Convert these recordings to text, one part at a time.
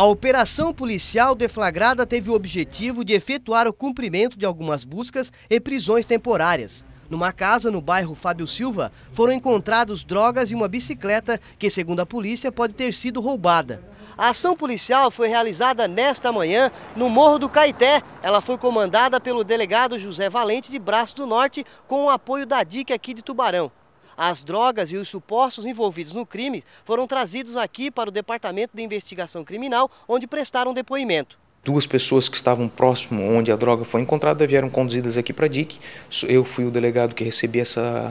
A operação policial deflagrada teve o objetivo de efetuar o cumprimento de algumas buscas e prisões temporárias. Numa casa no bairro Fábio Silva, foram encontrados drogas e uma bicicleta que, segundo a polícia, pode ter sido roubada. A ação policial foi realizada nesta manhã no Morro do Caeté. Ela foi comandada pelo delegado José Valente de Braço do Norte com o apoio da DIC aqui de Tubarão. As drogas e os supostos envolvidos no crime foram trazidos aqui para o Departamento de Investigação Criminal, onde prestaram depoimento. Duas pessoas que estavam próximo onde a droga foi encontrada vieram conduzidas aqui para a DIC. Eu fui o delegado que recebi essa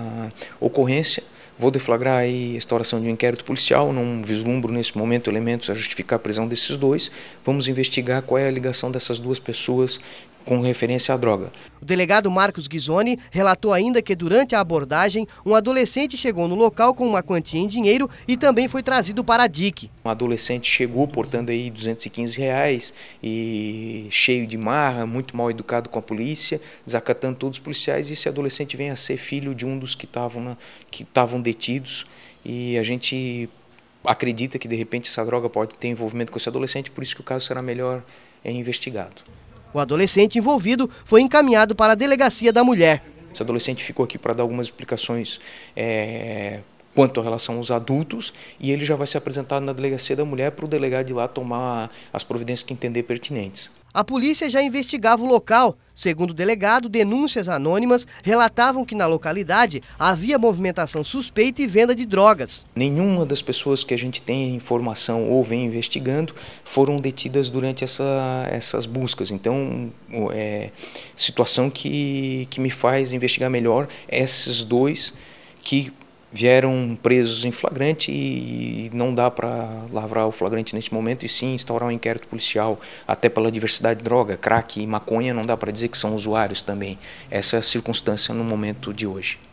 ocorrência. Vou deflagrar a instauração de um inquérito policial, não vislumbro nesse momento elementos a justificar a prisão desses dois. Vamos investigar qual é a ligação dessas duas pessoas com referência à droga. O delegado Marcos Ghisoni relatou ainda que durante a abordagem, um adolescente chegou no local com uma quantia em dinheiro e também foi trazido para a DIC. Um adolescente chegou portando aí 215 reais e cheio de marra, muito mal educado com a polícia, desacatando todos os policiais e esse adolescente vem a ser filho de um dos que estavam que estavam detidos e a gente acredita que de repente essa droga pode ter envolvimento com esse adolescente, por isso que o caso será melhor é investigado. O adolescente envolvido foi encaminhado para a delegacia da mulher. Esse adolescente ficou aqui para dar algumas explicações é, quanto à relação aos adultos e ele já vai se apresentar na delegacia da mulher para o delegado de lá tomar as providências que entender pertinentes. A polícia já investigava o local Segundo o delegado, denúncias anônimas relatavam que na localidade havia movimentação suspeita e venda de drogas. Nenhuma das pessoas que a gente tem informação ou vem investigando foram detidas durante essa, essas buscas. Então, é, situação que, que me faz investigar melhor é esses dois que vieram presos em flagrante e não dá para lavrar o flagrante neste momento e sim instaurar um inquérito policial, até pela diversidade de droga, crack e maconha, não dá para dizer que são usuários também. Essa é a circunstância no momento de hoje.